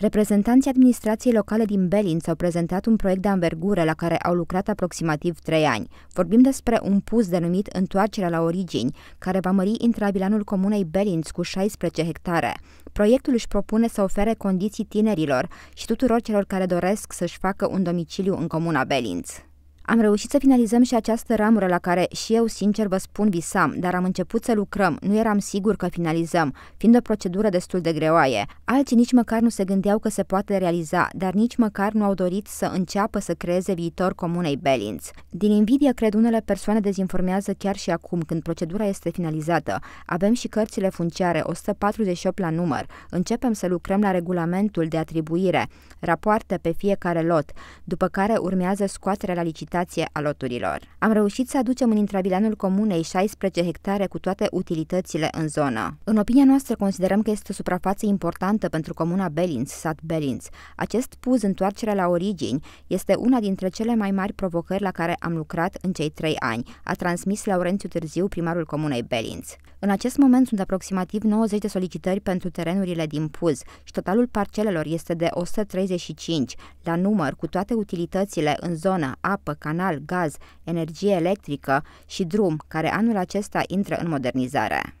Reprezentanții administrației locale din Belin s-au prezentat un proiect de anvergură la care au lucrat aproximativ trei ani. Vorbim despre un pus denumit Întoarcerea la origini, care va mări intrabilanul comunei Belinț cu 16 hectare. Proiectul își propune să ofere condiții tinerilor și tuturor celor care doresc să-și facă un domiciliu în comuna Belinț. Am reușit să finalizăm și această ramură la care și eu, sincer, vă spun visam, dar am început să lucrăm, nu eram sigur că finalizăm, fiind o procedură destul de greoaie. Alții nici măcar nu se gândeau că se poate realiza, dar nici măcar nu au dorit să înceapă să creeze viitor comunei Belinț. Din invidie, cred, unele persoane dezinformează chiar și acum, când procedura este finalizată. Avem și cărțile funciare, 148 la număr. Începem să lucrăm la regulamentul de atribuire, rapoarte pe fiecare lot, după care urmează scoaterea la licitație compensație a loturilor. Am reușit să aducem în intrabilanul comunei 16 hectare cu toate utilitățile în zonă. În opinia noastră considerăm că este o suprafață importantă pentru comuna Belins, sat Belins. Acest puz întoarcerea la origini este una dintre cele mai mari provocări la care am lucrat în cei trei ani, a transmis Laurențiu Târziu, primarul comunei Belins. În acest moment sunt aproximativ 90 de solicitări pentru terenurile din Puz și totalul parcelelor este de 135 la număr cu toate utilitățile în zonă, apă, canal, gaz, energie electrică și drum, care anul acesta intră în modernizare.